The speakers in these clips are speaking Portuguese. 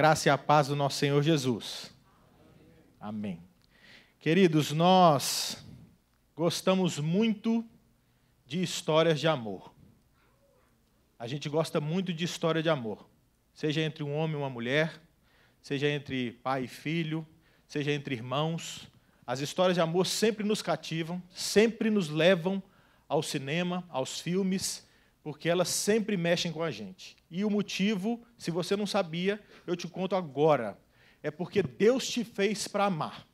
Graça e a paz do nosso Senhor Jesus. Amém. Queridos, nós gostamos muito de histórias de amor. A gente gosta muito de história de amor, seja entre um homem e uma mulher, seja entre pai e filho, seja entre irmãos. As histórias de amor sempre nos cativam, sempre nos levam ao cinema, aos filmes, porque elas sempre mexem com a gente. E o motivo, se você não sabia, eu te conto agora. É porque Deus te fez para amar.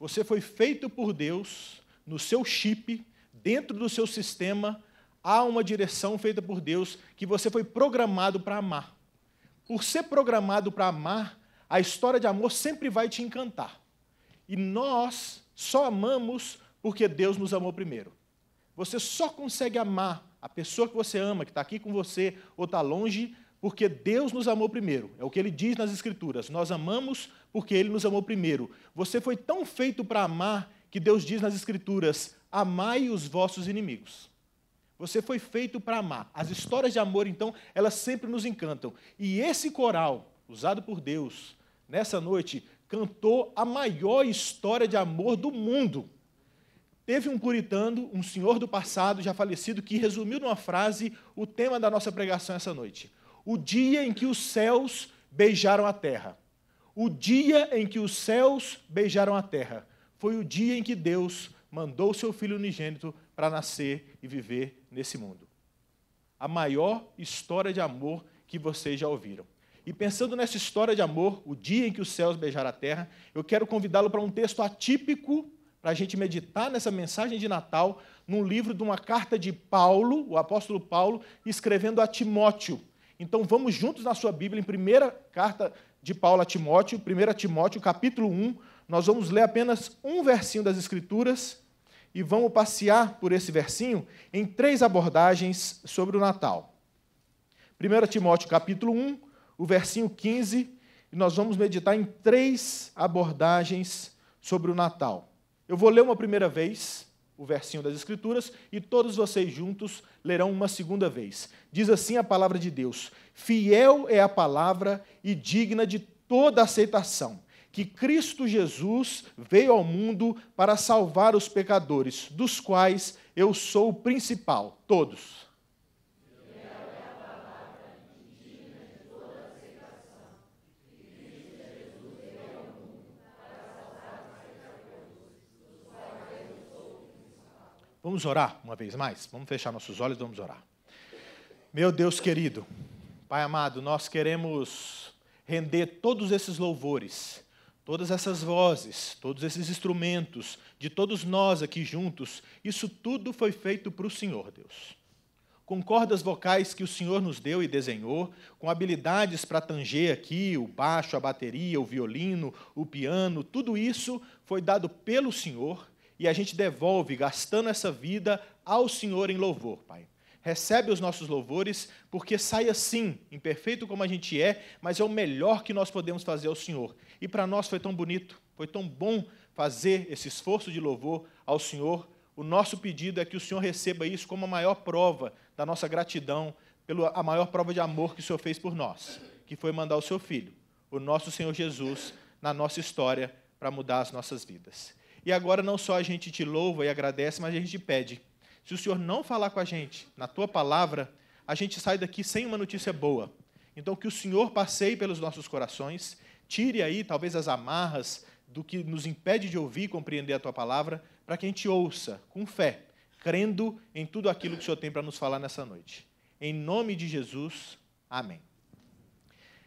Você foi feito por Deus, no seu chip, dentro do seu sistema, há uma direção feita por Deus que você foi programado para amar. Por ser programado para amar, a história de amor sempre vai te encantar. E nós só amamos porque Deus nos amou primeiro. Você só consegue amar a pessoa que você ama, que está aqui com você ou está longe, porque Deus nos amou primeiro. É o que ele diz nas Escrituras. Nós amamos porque ele nos amou primeiro. Você foi tão feito para amar que Deus diz nas Escrituras: amai os vossos inimigos. Você foi feito para amar. As histórias de amor, então, elas sempre nos encantam. E esse coral, usado por Deus, nessa noite, cantou a maior história de amor do mundo. Teve um puritano, um senhor do passado, já falecido, que resumiu numa frase o tema da nossa pregação essa noite: O dia em que os céus beijaram a terra. O dia em que os céus beijaram a terra foi o dia em que Deus mandou seu filho unigênito para nascer e viver nesse mundo. A maior história de amor que vocês já ouviram. E pensando nessa história de amor, o dia em que os céus beijaram a terra, eu quero convidá-lo para um texto atípico para a gente meditar nessa mensagem de Natal, num livro de uma carta de Paulo, o apóstolo Paulo, escrevendo a Timóteo. Então vamos juntos na sua Bíblia, em primeira carta de Paulo a Timóteo, 1 Timóteo, capítulo 1. Nós vamos ler apenas um versinho das Escrituras e vamos passear por esse versinho em três abordagens sobre o Natal. 1 Timóteo, capítulo 1, o versinho 15, e nós vamos meditar em três abordagens sobre o Natal. Eu vou ler uma primeira vez o versinho das Escrituras e todos vocês juntos lerão uma segunda vez. Diz assim a palavra de Deus: Fiel é a palavra e digna de toda aceitação, que Cristo Jesus veio ao mundo para salvar os pecadores, dos quais eu sou o principal, todos. Vamos orar uma vez mais? Vamos fechar nossos olhos e vamos orar. Meu Deus querido, Pai amado, nós queremos render todos esses louvores, todas essas vozes, todos esses instrumentos, de todos nós aqui juntos, isso tudo foi feito para o Senhor, Deus. Com cordas vocais que o Senhor nos deu e desenhou, com habilidades para tanger aqui, o baixo, a bateria, o violino, o piano, tudo isso foi dado pelo Senhor e a gente devolve, gastando essa vida ao Senhor em louvor, Pai. Recebe os nossos louvores, porque sai assim, imperfeito como a gente é, mas é o melhor que nós podemos fazer ao Senhor. E para nós foi tão bonito, foi tão bom fazer esse esforço de louvor ao Senhor. O nosso pedido é que o Senhor receba isso como a maior prova da nossa gratidão, pela a maior prova de amor que o Senhor fez por nós, que foi mandar o seu filho, o nosso Senhor Jesus, na nossa história para mudar as nossas vidas. E agora não só a gente te louva e agradece, mas a gente te pede. Se o Senhor não falar com a gente na tua palavra, a gente sai daqui sem uma notícia boa. Então, que o Senhor passeie pelos nossos corações, tire aí talvez as amarras do que nos impede de ouvir e compreender a tua palavra, para que a gente ouça com fé, crendo em tudo aquilo que o Senhor tem para nos falar nessa noite. Em nome de Jesus, amém.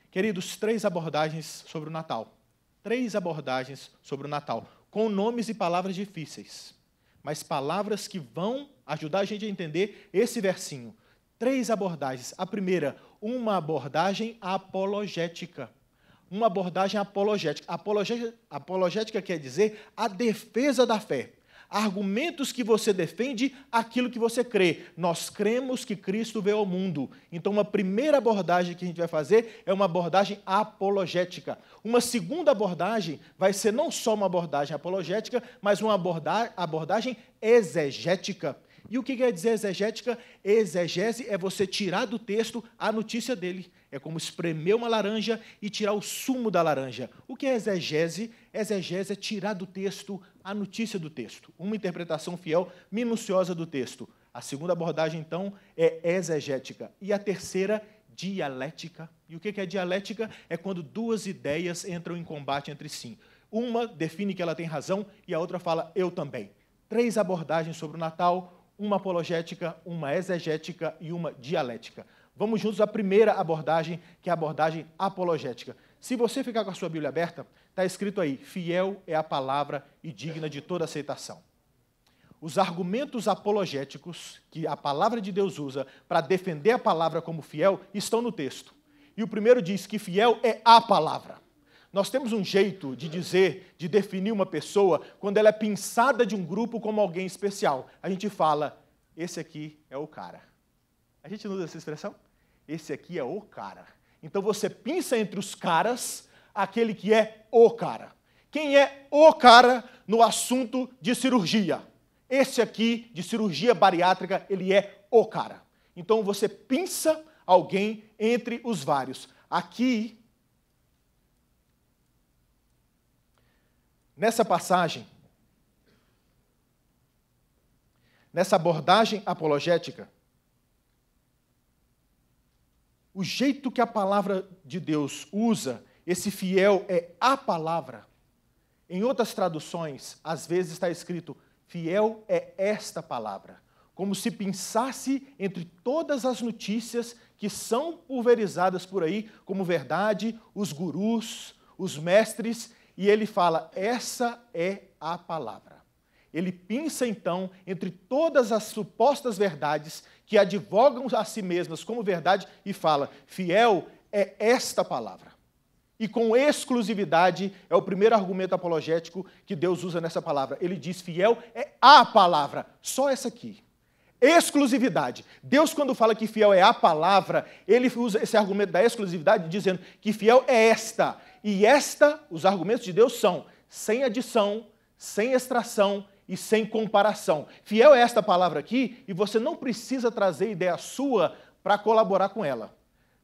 Queridos, três abordagens sobre o Natal. Três abordagens sobre o Natal com nomes e palavras difíceis, mas palavras que vão ajudar a gente a entender esse versinho. Três abordagens. A primeira, uma abordagem apologética. Uma abordagem apologética. Apologética, apologética quer dizer a defesa da fé argumentos que você defende aquilo que você crê. Nós cremos que Cristo veio ao mundo. Então, uma primeira abordagem que a gente vai fazer é uma abordagem apologética. Uma segunda abordagem vai ser não só uma abordagem apologética, mas uma abordagem exegética. E o que quer dizer exegética? Exegese é você tirar do texto a notícia dele é como espremer uma laranja e tirar o sumo da laranja. O que é exegese? Exegese é tirar do texto a notícia do texto, uma interpretação fiel, minuciosa do texto. A segunda abordagem, então, é exegética. E a terceira, dialética. E o que é dialética? É quando duas ideias entram em combate entre si. Uma define que ela tem razão e a outra fala eu também. Três abordagens sobre o Natal, uma apologética, uma exegética e uma dialética. Vamos juntos à primeira abordagem, que é a abordagem apologética. Se você ficar com a sua Bíblia aberta, está escrito aí: fiel é a palavra e digna de toda aceitação. Os argumentos apologéticos que a palavra de Deus usa para defender a palavra como fiel estão no texto. E o primeiro diz que fiel é a palavra. Nós temos um jeito de dizer, de definir uma pessoa quando ela é pinçada de um grupo como alguém especial. A gente fala: esse aqui é o cara. A gente não usa essa expressão? Esse aqui é o cara. Então você pinça entre os caras aquele que é o cara. Quem é o cara no assunto de cirurgia? Esse aqui, de cirurgia bariátrica, ele é o cara. Então você pinça alguém entre os vários. Aqui, nessa passagem, nessa abordagem apologética, o jeito que a palavra de Deus usa, esse fiel é a palavra. Em outras traduções, às vezes está escrito: fiel é esta palavra. Como se pensasse entre todas as notícias que são pulverizadas por aí como verdade, os gurus, os mestres, e ele fala: essa é a palavra. Ele pensa então entre todas as supostas verdades que advogam a si mesmas como verdade e fala: fiel é esta palavra. E com exclusividade é o primeiro argumento apologético que Deus usa nessa palavra. Ele diz: fiel é a palavra, só essa aqui. Exclusividade. Deus, quando fala que fiel é a palavra, ele usa esse argumento da exclusividade dizendo que fiel é esta. E esta, os argumentos de Deus são sem adição, sem extração e sem comparação. Fiel é esta palavra aqui e você não precisa trazer ideia sua para colaborar com ela.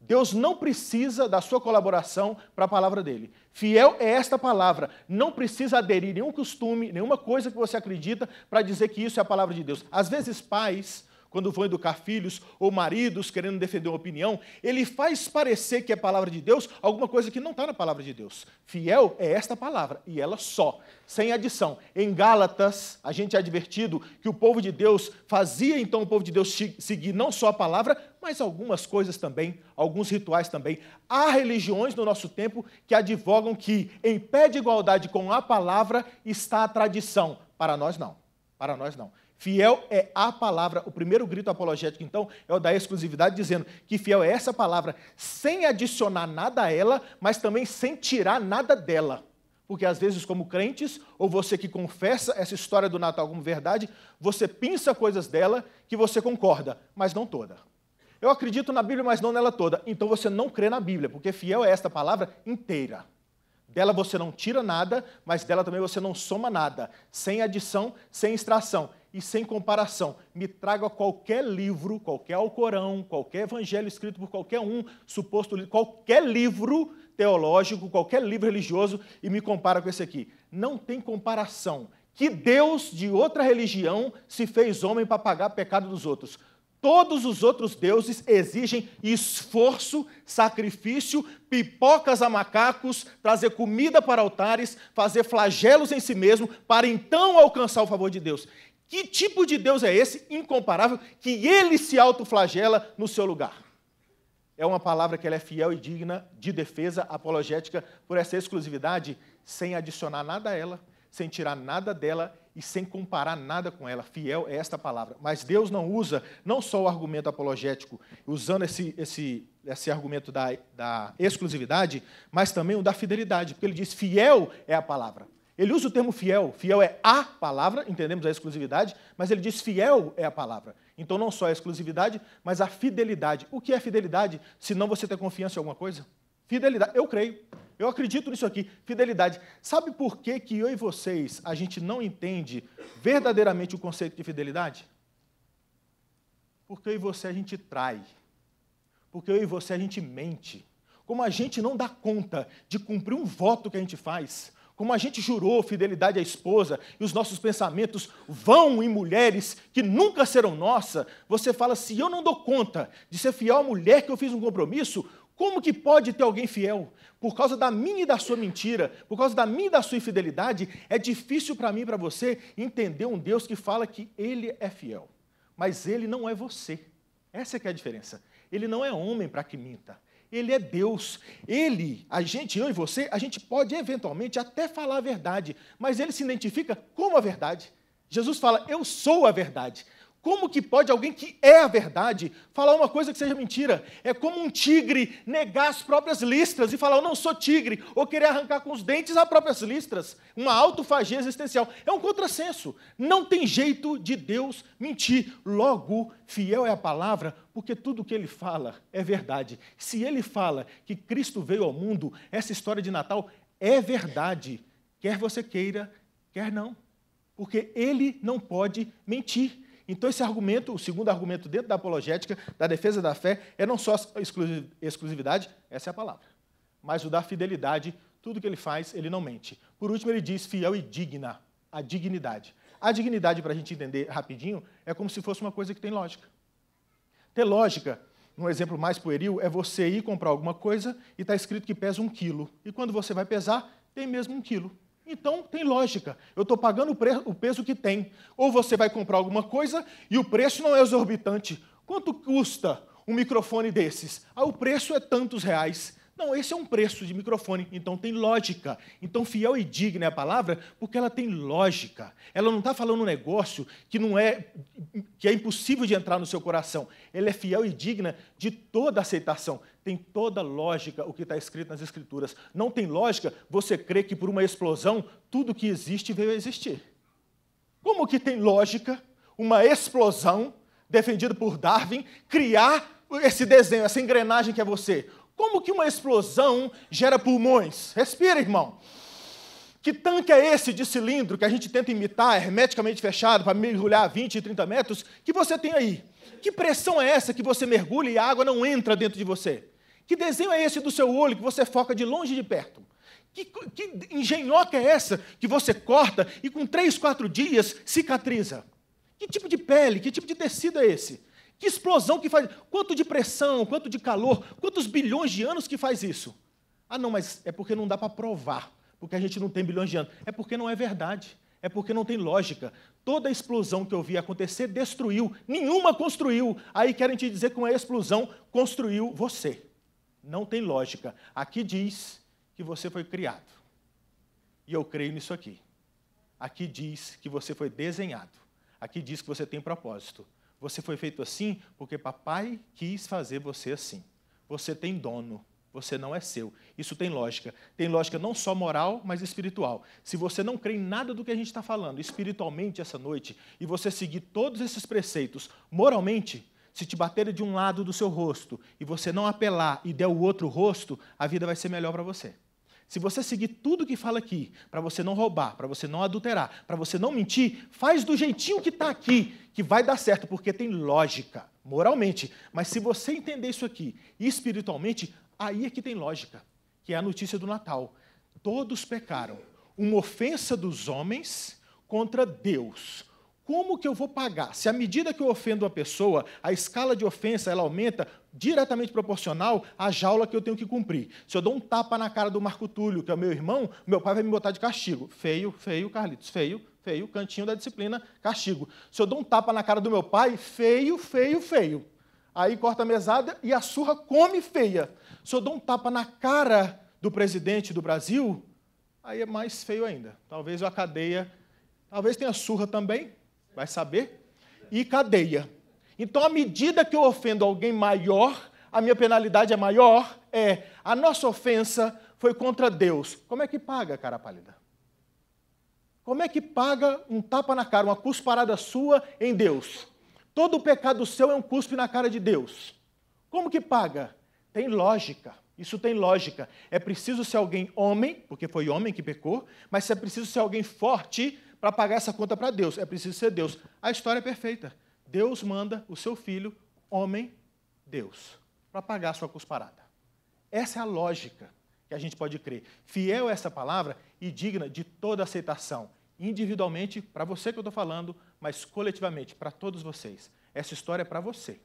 Deus não precisa da sua colaboração para a palavra dele. Fiel é esta palavra. Não precisa aderir nenhum costume, nenhuma coisa que você acredita para dizer que isso é a palavra de Deus. Às vezes, pais quando vão educar filhos ou maridos querendo defender uma opinião, ele faz parecer que é palavra de Deus alguma coisa que não está na palavra de Deus. Fiel é esta palavra e ela só, sem adição. Em Gálatas, a gente é advertido que o povo de Deus fazia então o povo de Deus seguir não só a palavra, mas algumas coisas também, alguns rituais também. Há religiões no nosso tempo que advogam que em pé de igualdade com a palavra está a tradição. Para nós, não. Para nós, não. Fiel é a palavra. O primeiro grito apologético, então, é o da exclusividade, dizendo que fiel é essa palavra, sem adicionar nada a ela, mas também sem tirar nada dela. Porque às vezes, como crentes, ou você que confessa essa história do Natal como verdade, você pinça coisas dela que você concorda, mas não toda. Eu acredito na Bíblia, mas não nela toda. Então você não crê na Bíblia, porque fiel é esta palavra inteira. Dela você não tira nada, mas dela também você não soma nada, sem adição, sem extração e sem comparação. Me traga qualquer livro, qualquer Alcorão, qualquer evangelho escrito por qualquer um, suposto qualquer livro teológico, qualquer livro religioso e me compara com esse aqui. Não tem comparação. Que Deus de outra religião se fez homem para pagar o pecado dos outros. Todos os outros deuses exigem esforço, sacrifício, pipocas a macacos, trazer comida para altares, fazer flagelos em si mesmo, para então alcançar o favor de Deus. Que tipo de Deus é esse, incomparável, que ele se autoflagela no seu lugar? É uma palavra que ela é fiel e digna de defesa apologética por essa exclusividade, sem adicionar nada a ela, sem tirar nada dela e sem comparar nada com ela. Fiel é esta palavra. Mas Deus não usa não só o argumento apologético, usando esse, esse, esse argumento da, da exclusividade, mas também o da fidelidade, porque ele diz: fiel é a palavra. Ele usa o termo fiel. Fiel é a palavra, entendemos a exclusividade, mas ele diz fiel é a palavra. Então não só a exclusividade, mas a fidelidade. O que é fidelidade? Se não você ter confiança em alguma coisa? Fidelidade. Eu creio. Eu acredito nisso aqui. Fidelidade. Sabe por que, que eu e vocês a gente não entende verdadeiramente o conceito de fidelidade? Porque eu e você a gente trai. Porque eu e você a gente mente. Como a gente não dá conta de cumprir um voto que a gente faz, como a gente jurou fidelidade à esposa e os nossos pensamentos vão em mulheres que nunca serão nossa, você fala: se eu não dou conta de ser fiel à mulher que eu fiz um compromisso, como que pode ter alguém fiel? Por causa da minha e da sua mentira, por causa da minha e da sua infidelidade, é difícil para mim e para você entender um Deus que fala que ele é fiel, mas ele não é você. Essa é que é a diferença. Ele não é homem para que minta. Ele é Deus. Ele, a gente, eu e você, a gente pode eventualmente até falar a verdade, mas ele se identifica como a verdade. Jesus fala: Eu sou a verdade. Como que pode alguém que é a verdade falar uma coisa que seja mentira? É como um tigre negar as próprias listras e falar eu não sou tigre, ou querer arrancar com os dentes as próprias listras. Uma autofagia existencial. É um contrassenso. Não tem jeito de Deus mentir. Logo, fiel é a palavra, porque tudo que ele fala é verdade. Se ele fala que Cristo veio ao mundo, essa história de Natal é verdade. Quer você queira, quer não. Porque ele não pode mentir. Então, esse argumento, o segundo argumento dentro da apologética, da defesa da fé, é não só exclusividade, essa é a palavra, mas o da fidelidade, tudo que ele faz, ele não mente. Por último, ele diz fiel e digna, a dignidade. A dignidade, para a gente entender rapidinho, é como se fosse uma coisa que tem lógica. Ter lógica, num exemplo mais pueril, é você ir comprar alguma coisa e está escrito que pesa um quilo. E quando você vai pesar, tem mesmo um quilo. Então tem lógica. Eu estou pagando o, o, peso que tem. Ou você vai comprar alguma coisa e o preço não é exorbitante. Quanto custa um microfone desses? Ah, o preço é tantos reais. Não, esse é um preço de microfone, então tem lógica. Então, fiel e digna é a palavra porque ela tem lógica. Ela não está falando um negócio que não é que é impossível de entrar no seu coração. Ela é fiel e digna de toda aceitação. Tem toda lógica o que está escrito nas escrituras. Não tem lógica você crer que por uma explosão tudo que existe veio a existir. Como que tem lógica uma explosão defendida por Darwin criar esse desenho, essa engrenagem que é você. Como que uma explosão gera pulmões? Respira, irmão. Que tanque é esse de cilindro que a gente tenta imitar, hermeticamente fechado, para mergulhar 20, 30 metros, que você tem aí? Que pressão é essa que você mergulha e a água não entra dentro de você? Que desenho é esse do seu olho que você foca de longe e de perto? Que, que engenhoca é essa que você corta e com três, quatro dias cicatriza? Que tipo de pele, que tipo de tecido é esse? Que explosão que faz. Quanto de pressão, quanto de calor, quantos bilhões de anos que faz isso? Ah, não, mas é porque não dá para provar, porque a gente não tem bilhões de anos. É porque não é verdade, é porque não tem lógica. Toda explosão que eu vi acontecer destruiu, nenhuma construiu. Aí querem te dizer que uma explosão construiu você. Não tem lógica. Aqui diz que você foi criado. E eu creio nisso aqui. Aqui diz que você foi desenhado. Aqui diz que você tem propósito. Você foi feito assim porque papai quis fazer você assim. Você tem dono, você não é seu. Isso tem lógica. Tem lógica não só moral, mas espiritual. Se você não crê em nada do que a gente está falando espiritualmente essa noite e você seguir todos esses preceitos moralmente, se te baterem de um lado do seu rosto e você não apelar e der o outro rosto, a vida vai ser melhor para você. Se você seguir tudo que fala aqui, para você não roubar, para você não adulterar, para você não mentir, faz do jeitinho que está aqui, que vai dar certo, porque tem lógica, moralmente. Mas se você entender isso aqui espiritualmente, aí é que tem lógica, que é a notícia do Natal. Todos pecaram. Uma ofensa dos homens contra Deus como que eu vou pagar? Se à medida que eu ofendo uma pessoa, a escala de ofensa ela aumenta diretamente proporcional à jaula que eu tenho que cumprir. Se eu dou um tapa na cara do Marco Túlio, que é o meu irmão, meu pai vai me botar de castigo. Feio, feio, Carlitos, feio, feio, cantinho da disciplina, castigo. Se eu dou um tapa na cara do meu pai, feio, feio, feio. Aí corta a mesada e a surra come feia. Se eu dou um tapa na cara do presidente do Brasil, aí é mais feio ainda. Talvez eu a cadeia, talvez tenha surra também, Vai saber? E cadeia. Então, à medida que eu ofendo alguém maior, a minha penalidade é maior? É. A nossa ofensa foi contra Deus. Como é que paga, cara pálida? Como é que paga um tapa na cara, uma cusparada sua em Deus? Todo pecado seu é um cuspe na cara de Deus. Como que paga? Tem lógica. Isso tem lógica. É preciso ser alguém homem, porque foi homem que pecou, mas é preciso ser alguém forte para pagar essa conta para Deus. É preciso ser Deus. A história é perfeita. Deus manda o seu filho, homem, Deus, para pagar a sua cusparada. Essa é a lógica que a gente pode crer. Fiel a essa palavra e digna de toda aceitação, individualmente, para você que eu estou falando, mas coletivamente, para todos vocês. Essa história é para você.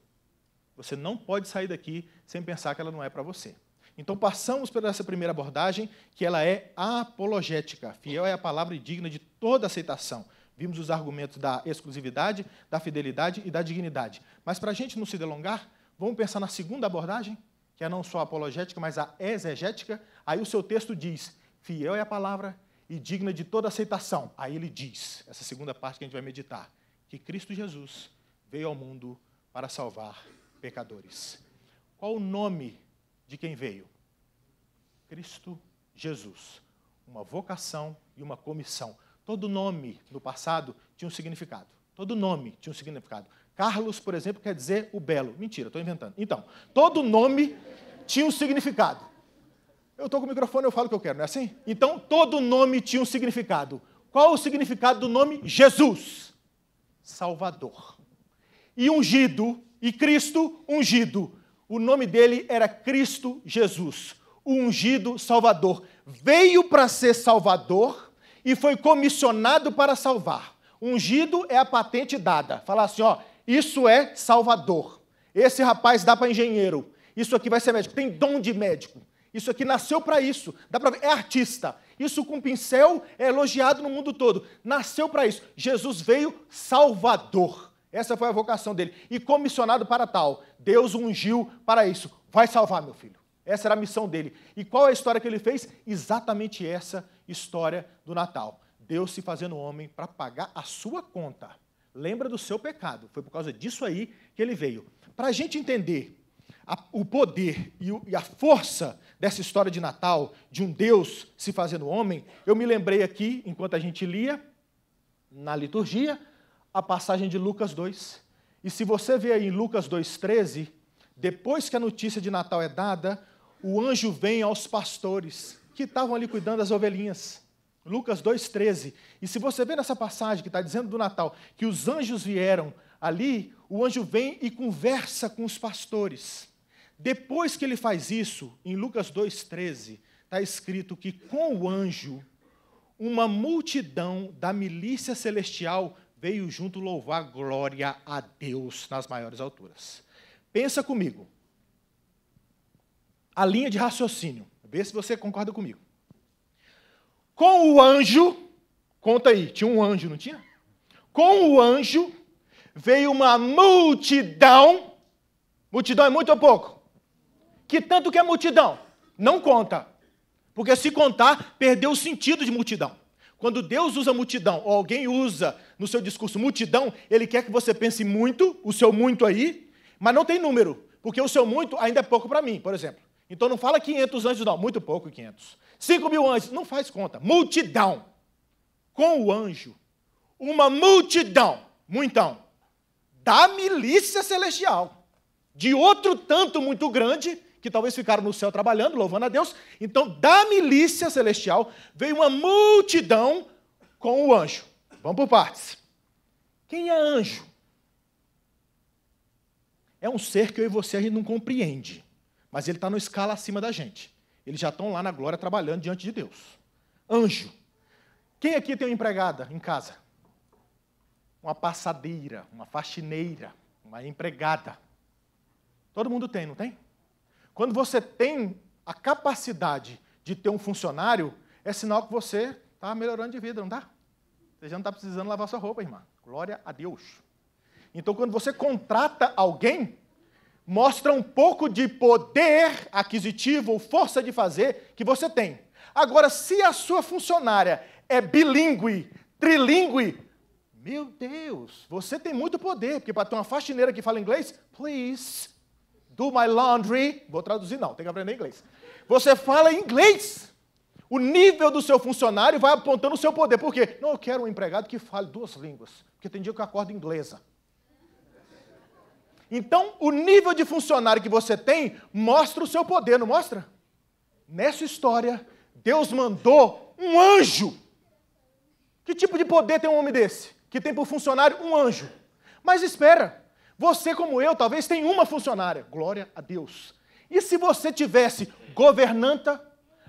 Você não pode sair daqui sem pensar que ela não é para você. Então passamos por essa primeira abordagem, que ela é apologética. Fiel é a palavra e digna de toda aceitação. Vimos os argumentos da exclusividade, da fidelidade e da dignidade. Mas para a gente não se delongar, vamos pensar na segunda abordagem, que é não só a apologética, mas a exegética. Aí o seu texto diz: fiel é a palavra e digna de toda aceitação. Aí ele diz, essa segunda parte que a gente vai meditar, que Cristo Jesus veio ao mundo para salvar pecadores. Qual o nome de quem veio? Cristo Jesus. Uma vocação e uma comissão. Todo nome no passado tinha um significado. Todo nome tinha um significado. Carlos, por exemplo, quer dizer o belo. Mentira, estou inventando. Então, todo nome tinha um significado. Eu estou com o microfone, eu falo o que eu quero, não é assim? Então, todo nome tinha um significado. Qual o significado do nome Jesus? Salvador. E ungido, e Cristo ungido. O nome dele era Cristo Jesus, o ungido Salvador. Veio para ser Salvador e foi comissionado para salvar. Ungido é a patente dada. Falar assim, ó, isso é Salvador. Esse rapaz dá para engenheiro. Isso aqui vai ser médico. Tem dom de médico. Isso aqui nasceu para isso. Dá para ver. É artista. Isso com pincel é elogiado no mundo todo. Nasceu para isso. Jesus veio Salvador. Essa foi a vocação dele. E comissionado para tal. Deus ungiu para isso. Vai salvar, meu filho. Essa era a missão dele. E qual é a história que ele fez? Exatamente essa história do Natal. Deus se fazendo homem para pagar a sua conta. Lembra do seu pecado. Foi por causa disso aí que ele veio. Para a gente entender a, o poder e, o, e a força dessa história de Natal, de um Deus se fazendo homem, eu me lembrei aqui, enquanto a gente lia, na liturgia, a passagem de Lucas 2. E se você vê aí em Lucas 2,13, depois que a notícia de Natal é dada, o anjo vem aos pastores que estavam ali cuidando das ovelhinhas. Lucas 2,13. E se você vê nessa passagem que está dizendo do Natal que os anjos vieram ali, o anjo vem e conversa com os pastores. Depois que ele faz isso, em Lucas 2,13, está escrito que com o anjo, uma multidão da milícia celestial veio junto louvar glória a Deus nas maiores alturas. Pensa comigo. A linha de raciocínio. Vê se você concorda comigo. Com o anjo, conta aí, tinha um anjo, não tinha? Com o anjo veio uma multidão. Multidão é muito ou pouco? Que tanto que é multidão? Não conta. Porque se contar, perdeu o sentido de multidão. Quando Deus usa multidão, ou alguém usa no seu discurso multidão, ele quer que você pense muito, o seu muito aí, mas não tem número, porque o seu muito ainda é pouco para mim, por exemplo. Então não fala 500 anjos, não, muito pouco 500. 5 mil anjos, não faz conta. Multidão. Com o anjo. Uma multidão, muitão, da milícia celestial, de outro tanto muito grande, que talvez ficaram no céu trabalhando, louvando a Deus. Então, da milícia celestial veio uma multidão com o anjo. Vamos por partes. Quem é anjo? É um ser que eu e você a gente não compreende, mas ele está numa escala acima da gente. Eles já estão lá na glória trabalhando diante de Deus. Anjo. Quem aqui tem uma empregada em casa? Uma passadeira, uma faxineira, uma empregada. Todo mundo tem, não tem? Quando você tem a capacidade de ter um funcionário, é sinal que você está melhorando de vida, não está? Você já não está precisando lavar sua roupa, irmã. Glória a Deus. Então, quando você contrata alguém, mostra um pouco de poder aquisitivo ou força de fazer que você tem. Agora, se a sua funcionária é bilíngue, trilíngue, meu Deus, você tem muito poder, porque para ter uma faxineira que fala inglês, please, do my laundry. Vou traduzir, não, tem que aprender inglês. Você fala inglês. O nível do seu funcionário vai apontando o seu poder. Por quê? Não, eu quero um empregado que fale duas línguas. Porque tem dia que eu acordo inglesa. Então, o nível de funcionário que você tem mostra o seu poder, não mostra? Nessa história, Deus mandou um anjo. Que tipo de poder tem um homem desse? Que tem por funcionário um anjo. Mas espera, você, como eu, talvez tenha uma funcionária. Glória a Deus. E se você tivesse governanta,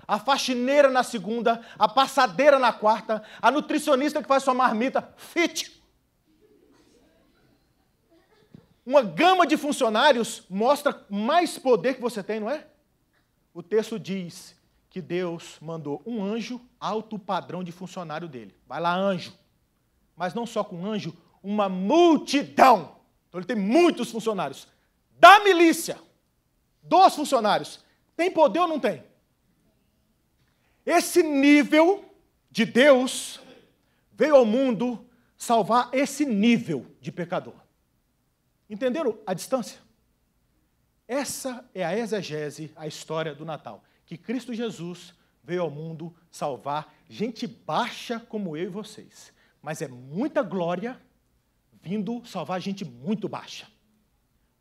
a faxineira na segunda, a passadeira na quarta, a nutricionista que faz sua marmita, fit. Uma gama de funcionários mostra mais poder que você tem, não é? O texto diz que Deus mandou um anjo alto padrão de funcionário dele. Vai lá, anjo. Mas não só com um anjo, uma multidão então ele tem muitos funcionários. Da milícia, dos funcionários, tem poder ou não tem? Esse nível de Deus veio ao mundo salvar esse nível de pecador. Entenderam a distância? Essa é a exegese, a história do Natal. Que Cristo Jesus veio ao mundo salvar gente baixa como eu e vocês. Mas é muita glória vindo salvar gente muito baixa.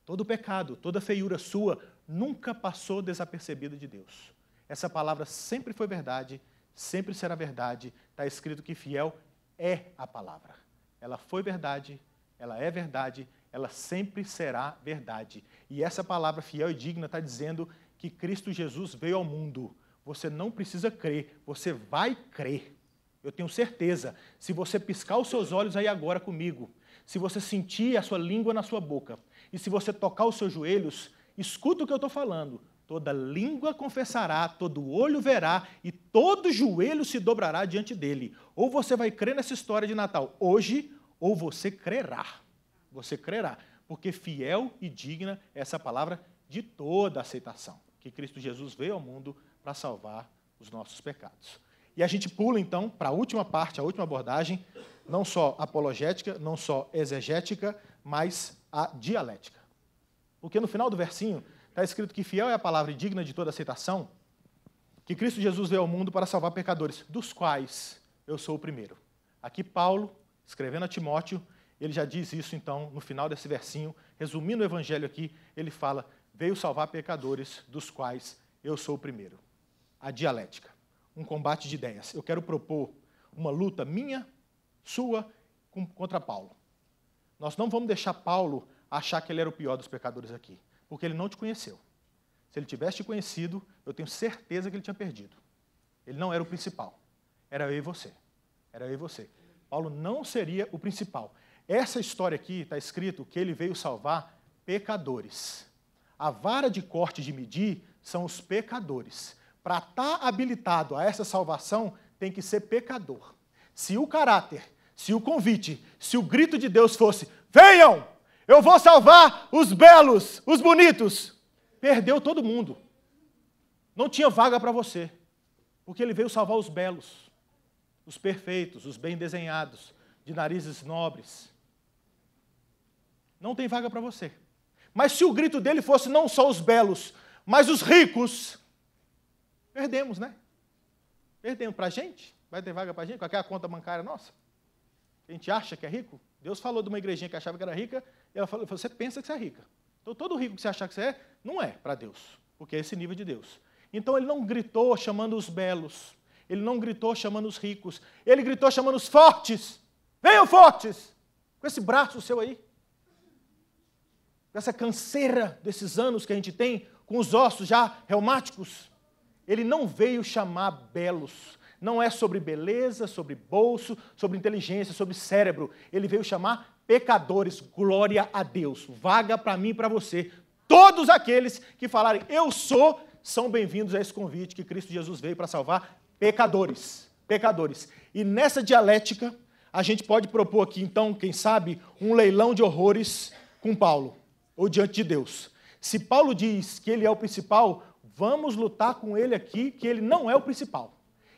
Todo pecado, toda feiura sua nunca passou desapercebida de Deus. Essa palavra sempre foi verdade, sempre será verdade. Está escrito que fiel é a palavra. Ela foi verdade, ela é verdade, ela sempre será verdade. E essa palavra fiel e digna está dizendo que Cristo Jesus veio ao mundo. Você não precisa crer, você vai crer. Eu tenho certeza. Se você piscar os seus olhos aí agora comigo se você sentir a sua língua na sua boca e se você tocar os seus joelhos, escuta o que eu estou falando. Toda língua confessará, todo olho verá e todo joelho se dobrará diante dele. Ou você vai crer nessa história de Natal hoje, ou você crerá. Você crerá, porque fiel e digna é essa palavra de toda aceitação, que Cristo Jesus veio ao mundo para salvar os nossos pecados. E a gente pula, então, para a última parte, a última abordagem, não só apologética, não só exegética, mas a dialética. Porque no final do versinho está escrito que fiel é a palavra e digna de toda aceitação, que Cristo Jesus veio ao mundo para salvar pecadores, dos quais eu sou o primeiro. Aqui Paulo, escrevendo a Timóteo, ele já diz isso, então, no final desse versinho, resumindo o evangelho aqui, ele fala: veio salvar pecadores, dos quais eu sou o primeiro. A dialética um combate de ideias. Eu quero propor uma luta minha, sua, contra Paulo. Nós não vamos deixar Paulo achar que ele era o pior dos pecadores aqui, porque ele não te conheceu. Se ele tivesse te conhecido, eu tenho certeza que ele tinha perdido. Ele não era o principal. Era eu e você. Era eu e você. Paulo não seria o principal. Essa história aqui está escrito que ele veio salvar pecadores. A vara de corte de medir são os pecadores para estar tá habilitado a essa salvação, tem que ser pecador. Se o caráter, se o convite, se o grito de Deus fosse: venham, eu vou salvar os belos, os bonitos, perdeu todo mundo. Não tinha vaga para você, porque ele veio salvar os belos, os perfeitos, os bem desenhados, de narizes nobres. Não tem vaga para você. Mas se o grito dele fosse não só os belos, mas os ricos, Perdemos, né? Perdemos para a gente? Vai ter vaga para é a gente? Com aquela conta bancária nossa? A gente acha que é rico? Deus falou de uma igrejinha que achava que era rica, e ela falou: você pensa que você é rica. Então, todo rico que você achar que você é, não é para Deus, porque é esse nível de Deus. Então, ele não gritou chamando os belos, ele não gritou chamando os ricos, ele gritou chamando os fortes. Venham fortes! Com esse braço seu aí, com essa canseira desses anos que a gente tem, com os ossos já reumáticos, ele não veio chamar belos. Não é sobre beleza, sobre bolso, sobre inteligência, sobre cérebro. Ele veio chamar pecadores. Glória a Deus. Vaga para mim e para você. Todos aqueles que falarem eu sou, são bem-vindos a esse convite que Cristo Jesus veio para salvar pecadores. Pecadores. E nessa dialética, a gente pode propor aqui, então, quem sabe, um leilão de horrores com Paulo, ou diante de Deus. Se Paulo diz que ele é o principal, Vamos lutar com ele aqui, que ele não é o principal.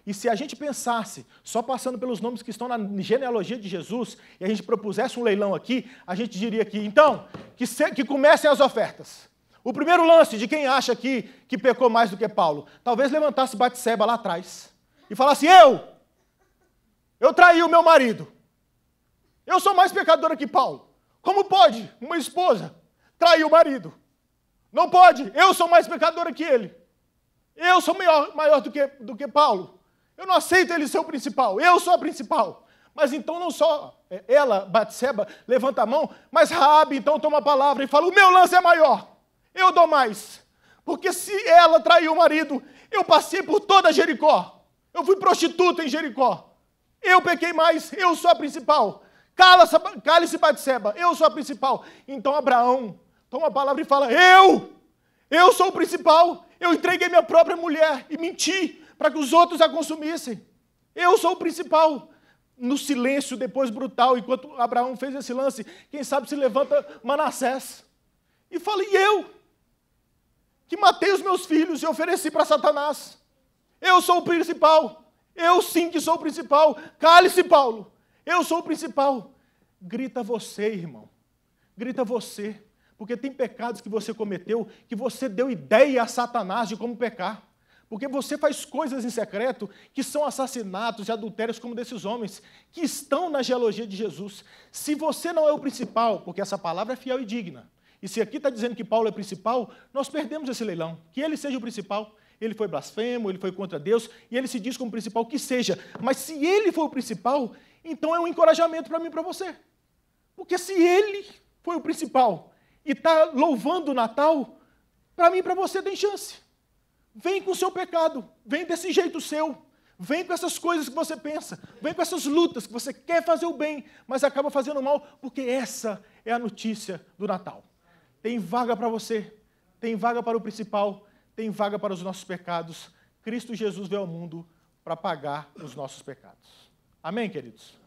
E se a gente pensasse, só passando pelos nomes que estão na genealogia de Jesus, e a gente propusesse um leilão aqui, a gente diria que, então, que, se, que comecem as ofertas. O primeiro lance de quem acha que, que pecou mais do que Paulo, talvez levantasse Batseba lá atrás e falasse: Eu! Eu traí o meu marido. Eu sou mais pecadora que Paulo. Como pode uma esposa trair o marido? Não pode. Eu sou mais pecadora que ele. Eu sou maior, maior do, que, do que Paulo. Eu não aceito ele ser o principal. Eu sou a principal. Mas então não só é, ela, Batseba, levanta a mão, mas Raabe então toma a palavra e fala: "O meu lance é maior. Eu dou mais. Porque se ela traiu o marido, eu passei por toda Jericó. Eu fui prostituta em Jericó. Eu pequei mais, eu sou a principal. Cala-se, cala Batseba, eu sou a principal. Então Abraão toma a palavra e fala: Eu, eu sou o principal, eu entreguei minha própria mulher e menti para que os outros a consumissem. Eu sou o principal. No silêncio, depois brutal, enquanto Abraão fez esse lance, quem sabe se levanta Manassés e fala: E eu, que matei os meus filhos e ofereci para Satanás, eu sou o principal. Eu sim que sou o principal. Cale-se, Paulo. Eu sou o principal. Grita você, irmão. Grita você. Porque tem pecados que você cometeu que você deu ideia a Satanás de como pecar. Porque você faz coisas em secreto que são assassinatos e adultérios como desses homens, que estão na geologia de Jesus. Se você não é o principal, porque essa palavra é fiel e digna, e se aqui está dizendo que Paulo é principal, nós perdemos esse leilão. Que ele seja o principal. Ele foi blasfemo, ele foi contra Deus, e ele se diz como principal que seja. Mas se ele foi o principal, então é um encorajamento para mim e para você. Porque se ele foi o principal, e está louvando o Natal, para mim e para você tem chance. Vem com o seu pecado, vem desse jeito seu, vem com essas coisas que você pensa, vem com essas lutas que você quer fazer o bem, mas acaba fazendo mal, porque essa é a notícia do Natal. Tem vaga para você, tem vaga para o principal, tem vaga para os nossos pecados. Cristo Jesus veio ao mundo para pagar os nossos pecados. Amém, queridos?